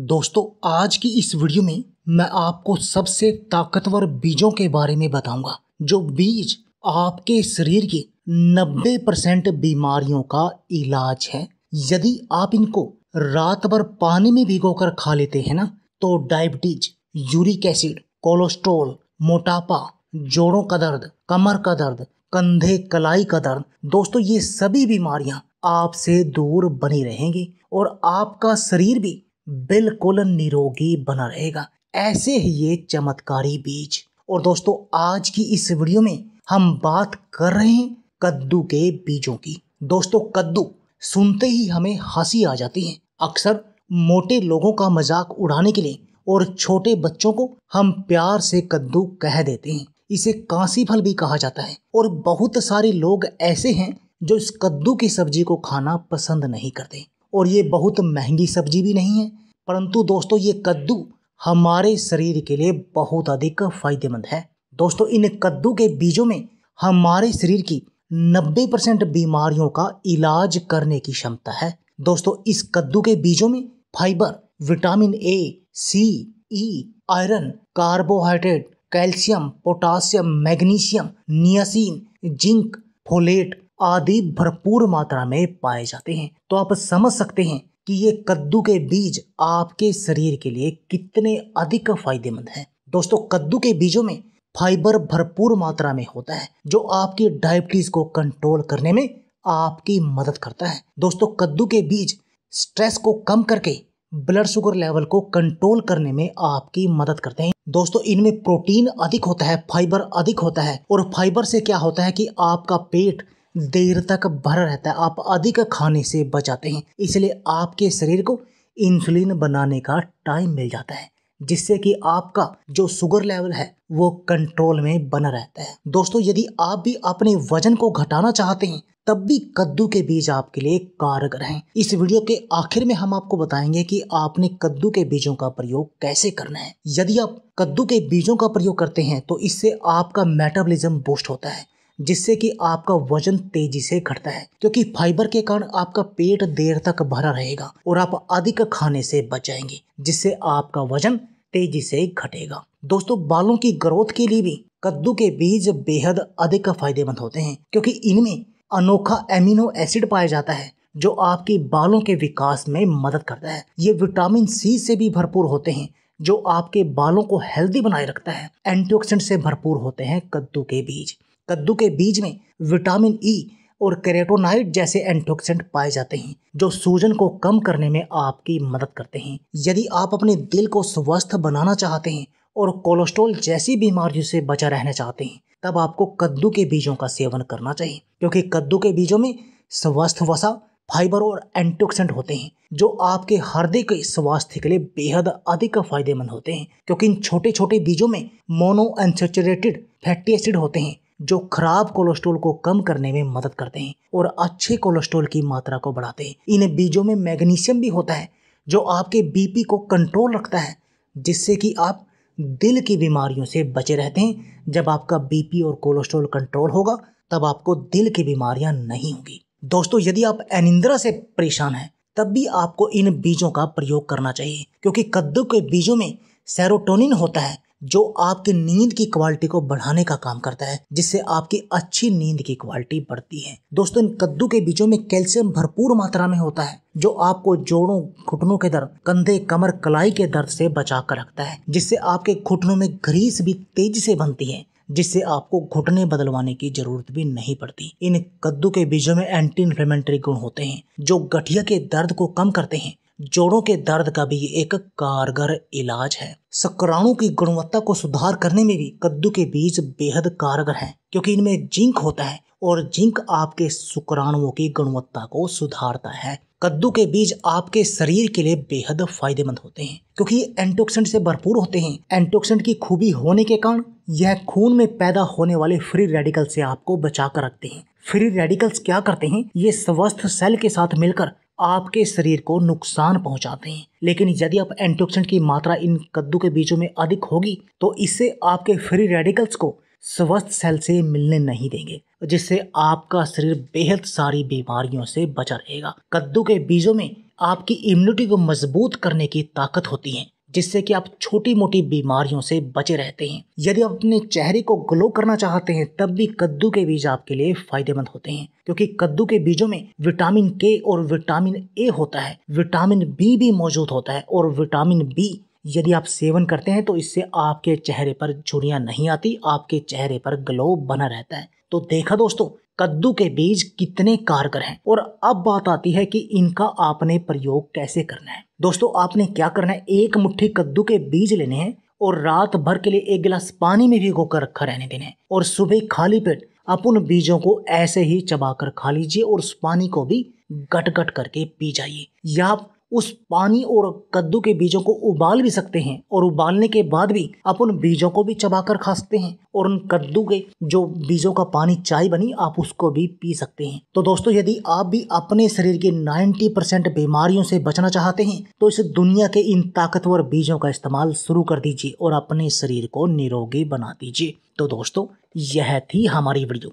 दोस्तों आज की इस वीडियो में मैं आपको सबसे ताकतवर बीजों के बारे में बताऊंगा जो बीज आपके शरीर की 90 परसेंट बीमारियों का इलाज है यदि आप इनको रात भर पानी में भिगोकर खा लेते हैं ना तो डायबिटीज यूरिक एसिड कोलेस्ट्रोल मोटापा जोड़ों का दर्द कमर का दर्द कंधे कलाई का दर्द दोस्तों ये सभी बीमारियां आपसे दूर बनी रहेंगी और आपका शरीर भी बिल्कुल निरोगी बना रहेगा ऐसे ही ये चमत्कारी बीज और दोस्तों आज की इस वीडियो में हम बात कर रहे हैं कद्दू के बीजों की दोस्तों कद्दू सुनते ही हमें हंसी आ जाती है अक्सर मोटे लोगों का मजाक उड़ाने के लिए और छोटे बच्चों को हम प्यार से कद्दू कह देते हैं इसे कांसी फल भी कहा जाता है और बहुत सारे लोग ऐसे हैं जो इस कद्दू की सब्जी को खाना पसंद नहीं करते और ये बहुत महंगी सब्जी भी नहीं है परंतु दोस्तों ये कद्दू हमारे शरीर के लिए बहुत अधिक फायदेमंद है दोस्तों इन कद्दू के बीजों में हमारे शरीर की 90 परसेंट बीमारियों का इलाज करने की क्षमता है दोस्तों इस कद्दू के बीजों में fibre vitamin A C E iron carbohydrate calcium potassium magnesium niacin zinc folate आदि भरपूर मात्रा में पाए जाते हैं तो आप समझ सकते हैं कि ये कद्दू के बीज आपके शरीर के लिए कितने अधिक फायदेमंद हैं दोस्तों कद्दू के बीजों में फाइबर भरपूर मात्रा में होता है जो आपकी डायबिटीज को कंट्रोल करने में आपकी मदद करता है दोस्तों कद्दू के बीज स्ट्रेस को कम करके ब्लड शुगर लेवल को कंट्रोल करने में आपकी मदद करते हैं दोस्तों इनमें प्रोटीन अधिक होता है फाइबर अधिक होता है और फाइबर से क्या होता है कि आपका पेट देर तक भरा रहता है आप अधिक खाने से बचाते हैं इसलिए आपके शरीर को इंसुलिन बनाने का टाइम मिल जाता है जिससे कि आपका जो शुगर लेवल है वो कंट्रोल में बना रहता है दोस्तों यदि आप भी अपने वजन को घटाना चाहते हैं तब भी कद्दू के बीज आपके लिए कारगर हैं इस वीडियो के आखिर में हम आपको बताएंगे कि आपने कद्दू के बीजों का प्रयोग कैसे करना है यदि आप कद्दू के बीजों का प्रयोग करते हैं तो इससे आपका मेटाबॉलिज्म बूस्ट होता है जिससे कि आपका वजन तेजी से घटता है क्योंकि फाइबर के कारण आपका पेट देर तक भरा रहेगा और आप अधिक खाने से बच जाएंगे जिससे आपका वजन तेजी से घटेगा दोस्तों बालों की ग्रोथ के लिए भी कद्दू के बीज बेहद अधिक फायदेमंद होते हैं क्योंकि इनमें अनोखा एमिनो एसिड पाया जाता है जो आपकी बालों के विकास में मदद करता है ये विटामिन सी से भी भरपूर होते हैं जो आपके बालों को हेल्दी बनाए रखता है एंटीऑक्सीडेंट से भरपूर होते हैं कद्दू के बीज कद्दू के बीज में विटामिन ई e और कैरेटोनाइड जैसे एंटोक्सेंट पाए जाते हैं जो सूजन को कम करने में आपकी मदद करते हैं यदि आप अपने दिल को स्वस्थ बनाना चाहते हैं और कोलेस्ट्रॉल जैसी बीमारियों से बचा रहना चाहते हैं तब आपको कद्दू के बीजों का सेवन करना चाहिए क्योंकि कद्दू के बीजों में स्वस्थ वसा फाइबर और एंटोक्सेंट होते हैं जो आपके हृदय के स्वास्थ्य के लिए बेहद अधिक फायदेमंद होते हैं क्योंकि इन छोटे छोटे बीजों में मोनो अनसेचुरेटेड फैटी एसिड होते हैं जो खराब कोलेस्ट्रोल को कम करने में मदद करते हैं और अच्छे कोलेस्ट्रोल की मात्रा को बढ़ाते हैं इन बीजों में मैग्नीशियम भी होता है जो आपके बीपी को कंट्रोल रखता है जिससे कि आप दिल की बीमारियों से बचे रहते हैं जब आपका बीपी और कोलेस्ट्रोल कंट्रोल होगा तब आपको दिल की बीमारियां नहीं होंगी दोस्तों यदि आप एनिंद्रा से परेशान हैं तब भी आपको इन बीजों का प्रयोग करना चाहिए क्योंकि कद्दू के बीजों में सेरोटोनिन होता है जो आपकी नींद की क्वालिटी को बढ़ाने का काम करता है जिससे आपकी अच्छी नींद की क्वालिटी बढ़ती है दोस्तों इन कद्दू के बीजों में कैल्शियम भरपूर मात्रा में होता है जो आपको जोड़ों घुटनों के दर्द कंधे कमर कलाई के दर्द से बचा कर रखता है जिससे आपके घुटनों में ग्रीस भी तेजी से बनती है जिससे आपको घुटने बदलवाने की जरूरत भी नहीं पड़ती इन कद्दू के बीजों में एंटी इन्फ्लेमेंटरी गुण होते हैं जो गठिया के दर्द को कम करते हैं जोड़ों के दर्द का भी एक कारगर इलाज है शक्कराणु की गुणवत्ता को सुधार करने में भी कद्दू के बीज बेहद कारगर हैं क्योंकि इनमें जिंक होता है और जिंक आपके शुक्राणुओं की गुणवत्ता को सुधारता है कद्दू के बीज आपके शरीर के लिए बेहद फायदेमंद होते हैं क्योंकि एंटोक्सेंट से भरपूर होते हैं एंटोक्सेंट की खूबी होने के कारण यह खून में पैदा होने वाले फ्री रेडिकल से आपको बचा कर रखते हैं फ्री रेडिकल्स क्या करते हैं ये स्वस्थ सेल के साथ मिलकर आपके शरीर को नुकसान पहुंचाते हैं लेकिन यदि आप एंटीऑक्सीडेंट की मात्रा इन कद्दू के बीजों में अधिक होगी तो इससे आपके फ्री रेडिकल्स को स्वस्थ सेल से मिलने नहीं देंगे जिससे आपका शरीर बेहद सारी बीमारियों से बचा रहेगा कद्दू के बीजों में आपकी इम्यूनिटी को मजबूत करने की ताकत होती है जिससे कि आप छोटी मोटी बीमारियों से बचे रहते हैं यदि आप अपने चेहरे को ग्लो करना चाहते हैं तब भी कद्दू के बीज आपके लिए फायदेमंद होते हैं क्योंकि कद्दू के बीजों में विटामिन के और विटामिन ए होता है विटामिन बी भी मौजूद होता है और विटामिन बी यदि आप सेवन करते हैं तो इससे आपके चेहरे पर झुड़ियाँ नहीं आती आपके चेहरे पर ग्लो बना रहता है तो देखा दोस्तों कद्दू के बीज कितने कारगर हैं और अब बात आती है कि इनका आपने प्रयोग कैसे करना है दोस्तों आपने क्या करना है एक मुट्ठी कद्दू के बीज लेने हैं और रात भर के लिए एक गिलास पानी में भिगो कर रखा रहने देने हैं और सुबह खाली पेट आप उन बीजों को ऐसे ही चबाकर खा लीजिए और उस पानी को भी गट गट करके पी जाइए या उस पानी और कद्दू के बीजों को उबाल भी सकते हैं और उबालने के बाद भी आप उन बीजों को भी चबाकर खा सकते हैं और उन कद्दू के जो बीजों का पानी चाय बनी आप उसको भी पी सकते हैं तो दोस्तों यदि आप भी अपने शरीर के 90 परसेंट बीमारियों से बचना चाहते हैं तो इस दुनिया के इन ताकतवर बीजों का इस्तेमाल शुरू कर दीजिए और अपने शरीर को निरोगी बना दीजिए तो दोस्तों यह थी हमारी वीडियो